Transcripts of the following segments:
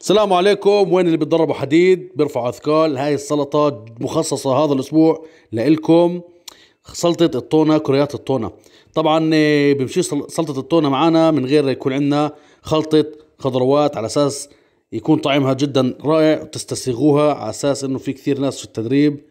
السلام عليكم وين اللي بتدربوا حديد بيرفعوا اثقال هاي السلطه مخصصه هذا الاسبوع لكم سلطه الطونه كريات الطونه طبعا آه، بمشي سلطه الطونه معنا من غير يكون عندنا خلطه خضروات على اساس يكون طعمها جدا رائع وتستسيغوها على اساس انه في كثير ناس في التدريب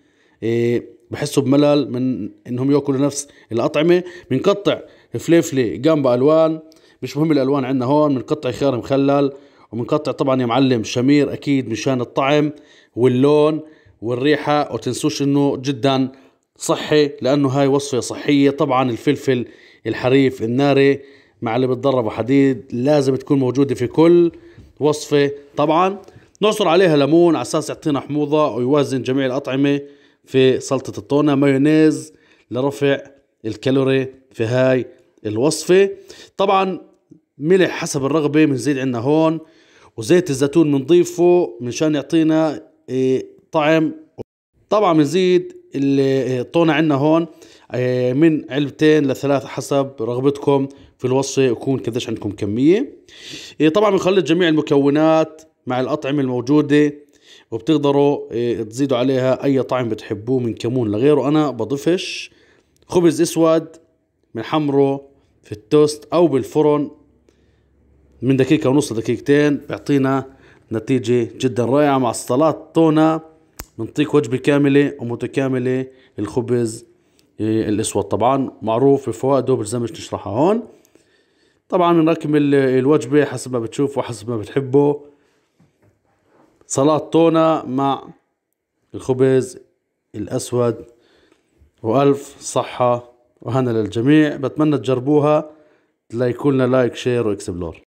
آه، بحسوا بملل من انهم ياكلوا نفس الاطعمه بنقطع فليفله جنب الوان مش مهم الالوان عندنا هون بنقطع خيار مخلل ومنقطع طبعا يا معلم شمير اكيد مشان الطعم واللون والريحه وتنسوش انه جدا صحي لانه هاي وصفه صحيه طبعا الفلفل الحريف الناري مع اللي بتضربه حديد لازم تكون موجوده في كل وصفه طبعا نعصر عليها ليمون على اساس يعطينا حموضه ويوازن جميع الاطعمه في سلطه الطونه مايونيز لرفع الكالوري في هاي الوصفه طبعا ملح حسب الرغبة بنزيد عندنا هون وزيت الزيتون بنضيفه منشان يعطينا إيه، طعم طبعا بنزيد الطونة إيه، عندنا هون إيه، من علبتين لثلاث حسب رغبتكم في الوصفة يكون قديش عندكم كمية طبعا بنخلط جميع المكونات مع الأطعمة الموجودة وبتقدروا تزيدوا عليها أي طعم بتحبوه من كمون لغيره أنا بضيفش خبز أسود بنحمره في التوست أو بالفرن من دقيقة ونص لدقيقتين بيعطينا نتيجة جدا رائعة مع تونة بنطيك وجبة كاملة ومتكاملة الخبز آه، الاسود طبعا معروف بفوائده بلزمش نشرحها هون طبعا بنركم الوجبة حسب ما بتشوفوا حسب ما بتحبوا صلاة تونة مع الخبز الأسود وألف صحة وهنا للجميع بتمنى تجربوها ليكون لنا لايك شير واكسبلور